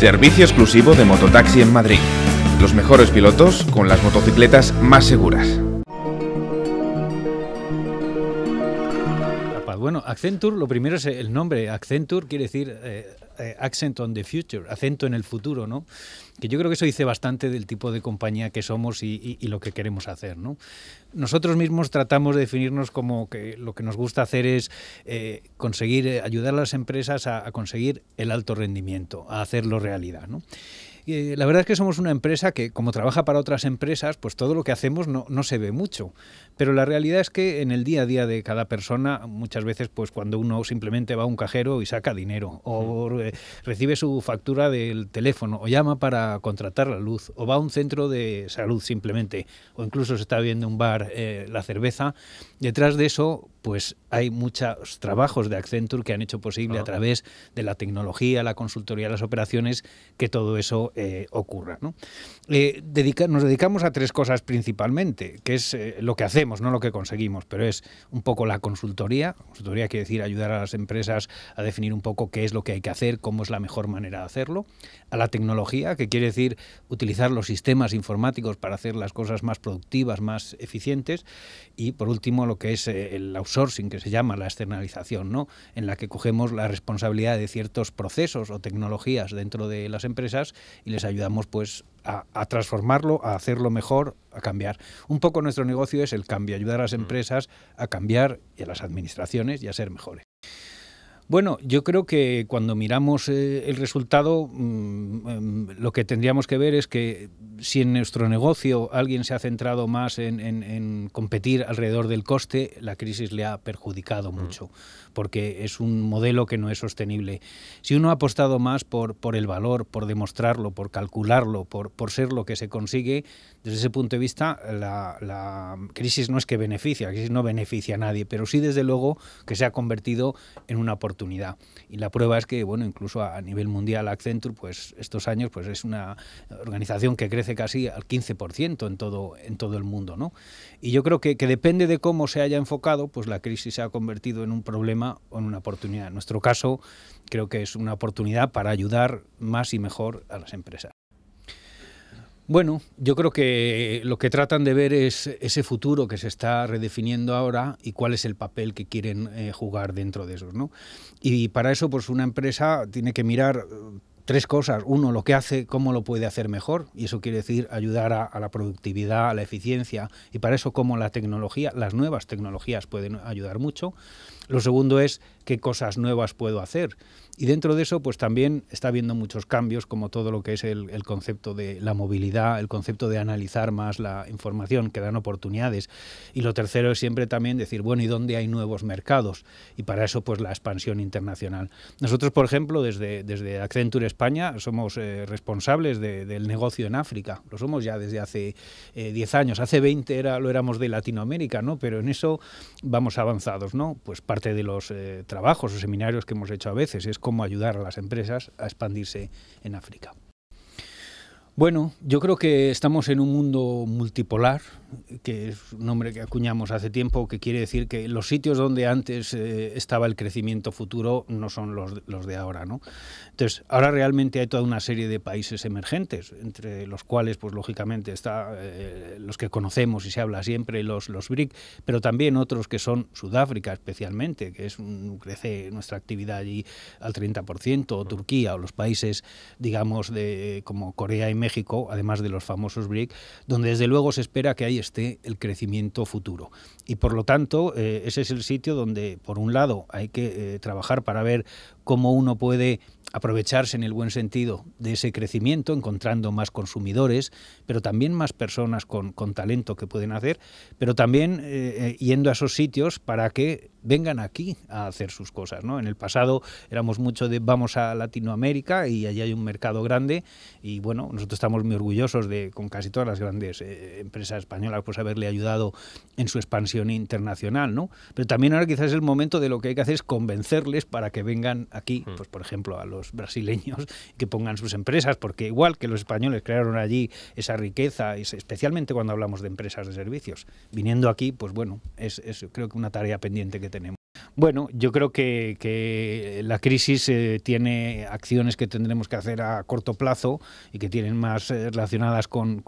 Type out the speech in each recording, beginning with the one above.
Servicio exclusivo de mototaxi en Madrid. Los mejores pilotos con las motocicletas más seguras. Accenture, lo primero es el nombre. Accenture quiere decir eh, eh, Accent on the Future, acento en el futuro, ¿no? Que yo creo que eso dice bastante del tipo de compañía que somos y, lo que queremos hacer, Nosotros mismos tratamos de definirnos como que lo que nos gusta hacer es eh, conseguir, ayudar a las empresas a, conseguir el alto rendimiento, a hacerlo realidad, ¿no? Eh, la verdad es que somos una empresa que, como trabaja para otras empresas, pues todo lo que hacemos no, se ve mucho. Pero la realidad es que en el día a día de cada persona, muchas veces, pues cuando uno simplemente va a un cajero y saca dinero, o recibe su factura del teléfono, o llama para contratar la luz, o va a un centro de salud simplemente, o incluso se está viendo un bar eh, la cerveza, detrás de eso, pues hay muchos trabajos de Accenture que han hecho posible a través de la tecnología, la consultoría, las operaciones, que todo eso eh, ocurra. Eh, nos dedicamos a tres cosas principalmente, que es eh, lo que hacemos, no lo que conseguimos, pero es un poco la consultoría. Consultoría quiere decir ayudar a las empresas a definir un poco qué es lo que hay que hacer, cómo es la mejor manera de hacerlo. A la tecnología, que quiere decir utilizar los sistemas informáticos para hacer las cosas más productivas, más eficientes. Y por último, lo que es el outsourcing, que se llama la externalización, ¿no? en la que cogemos la responsabilidad de ciertos procesos o tecnologías dentro de las empresas y les ayudamos pues a, a, transformarlo, a hacerlo mejor, a cambiar. Un poco nuestro negocio es el cambio, ayudar a las mm. empresas a cambiar y a las administraciones y a ser mejores. Bueno, yo creo que cuando miramos eh, el resultado, mm, em, lo que tendríamos que ver es que si en nuestro negocio alguien se ha centrado más en, competir alrededor del coste, la crisis le ha perjudicado mm. mucho, porque es un modelo que no es sostenible. Si uno ha apostado más por, el valor, por demostrarlo, por calcularlo, por, ser lo que se consigue, desde ese punto de vista, la, crisis no es que beneficia, la crisis no beneficia a nadie, pero sí desde luego que se ha convertido en una oportunidad y la prueba es que, bueno, incluso a, nivel mundial Accenture, pues estos años pues es una organización que crece casi al 15% en todo, en todo el mundo. ¿no? Y yo creo que depende de cómo se haya enfocado, pues la crisis se ha convertido en un problema o en una oportunidad. En nuestro caso, creo que es una oportunidad para ayudar más y mejor a las empresas. Bueno, yo creo que lo que tratan de ver es ese futuro que se está redefiniendo ahora y cuál es el papel que quieren eh, jugar dentro de eso. ¿no? Y para eso, pues una empresa tiene que mirar tres cosas. Uno, lo que hace, cómo lo puede hacer mejor, y eso quiere decir ayudar a, la productividad, a la eficiencia, y para eso cómo la tecnología, las nuevas tecnologías pueden ayudar mucho. Lo segundo es qué cosas nuevas puedo hacer. Y dentro de eso, pues también está habiendo muchos cambios, como todo lo que es el, concepto de la movilidad, el concepto de analizar más la información, que dan oportunidades. Y lo tercero es siempre también decir, bueno, ¿y dónde hay nuevos mercados? Y para eso, pues la expansión internacional. Nosotros, por ejemplo, desde, desde Accenture España somos eh, responsables del negocio en África. Lo somos ya desde hace 10 eh, años. Hace 20 era, lo éramos de Latinoamérica, ¿no? Pero en eso vamos avanzados, ¿no? Pues parte de los eh, trabajos o seminarios que hemos hecho a veces es cómo ayudar a las empresas a expandirse en África. Bueno, yo creo que estamos en un mundo multipolar, que es un nombre que acuñamos hace tiempo, que quiere decir que los sitios donde antes eh, estaba el crecimiento futuro no son los, de ahora, ¿no? Entonces, ahora realmente hay toda una serie de países emergentes, entre los cuales, pues lógicamente, está eh, los que conocemos y se habla siempre, los, los BRIC, pero también otros que son Sudáfrica especialmente, que es un, crece nuestra actividad allí al 30%, o Turquía, o los países, digamos, de, como Corea y México, México, además de los famosos BRIC, donde desde luego se espera que ahí esté el crecimiento futuro. Y por lo tanto, eh, ese es el sitio donde, por un lado, hay que eh, trabajar para ver cómo uno puede aprovecharse en el buen sentido de ese crecimiento, encontrando más consumidores, pero también más personas con, con talento que pueden hacer, pero también eh, eh, yendo a esos sitios para que vengan aquí a hacer sus cosas. ¿no? En el pasado éramos mucho de vamos a Latinoamérica y allí hay un mercado grande y bueno, nosotros estamos muy orgullosos de, con casi todas las grandes eh, empresas españolas, pues haberle ayudado en su expansión internacional, ¿no? Pero también ahora quizás es el momento de lo que hay que hacer es convencerles para que vengan aquí, mm. pues por ejemplo, a los brasileños que pongan sus empresas, porque igual que los españoles crearon allí esa riqueza, especialmente cuando hablamos de empresas de servicios, viniendo aquí, pues bueno, es, es creo que una tarea pendiente que tenemos. Bueno, yo creo que, la crisis eh, tiene acciones que tendremos que hacer a corto plazo y que tienen más eh, relacionadas con,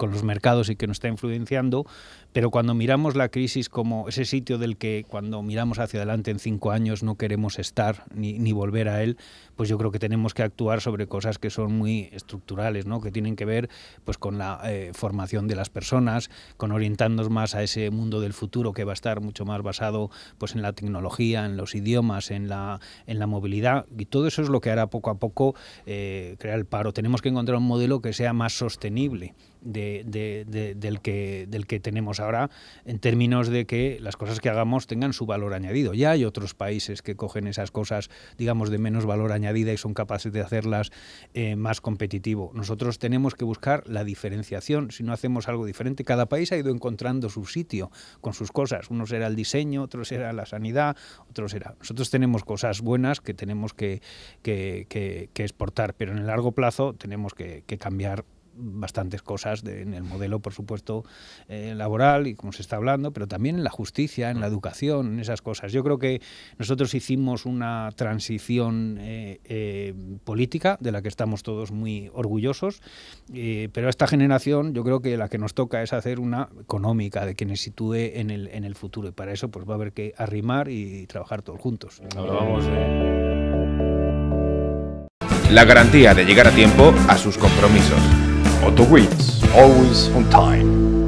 los mercados y que nos está influenciando, pero cuando miramos la crisis como ese sitio del que cuando miramos hacia adelante en cinco años no queremos estar ni, volver a él, pues yo creo que tenemos que actuar sobre cosas que son muy estructurales, ¿no? que tienen que ver pues, con la eh, formación de las personas, con orientarnos más a ese mundo del futuro que va a estar mucho más basado pues, en la tecnología tecnología, en los idiomas, en la, en la movilidad, y todo eso es lo que hará poco a poco eh, crear el paro. Tenemos que encontrar un modelo que sea más sostenible del, que, del que tenemos ahora en términos de que las cosas que hagamos tengan su valor añadido. Ya hay otros países que cogen esas cosas, digamos, de menos valor añadida y son capaces de hacerlas eh, más competitivo. Nosotros tenemos que buscar la diferenciación. Si no hacemos algo diferente, cada país ha ido encontrando su sitio con sus cosas. Uno será el diseño, otros será la sanidad, otros será... Nosotros tenemos cosas buenas que tenemos que, que exportar, pero en el largo plazo tenemos que cambiar bastantes cosas en el modelo, por supuesto, eh, laboral y como se está hablando, pero también en la justicia, en la mm. educación, en esas cosas. Yo creo que nosotros hicimos una transición eh, eh, política de la que estamos todos muy orgullosos, pero a esta generación yo creo que la que nos toca es hacer una económica de quienes sitúe en el, futuro y para eso pues va a haber que arrimar y trabajar todos juntos. la garantía de llegar a tiempo a sus compromisos. Otto Greets, always on time.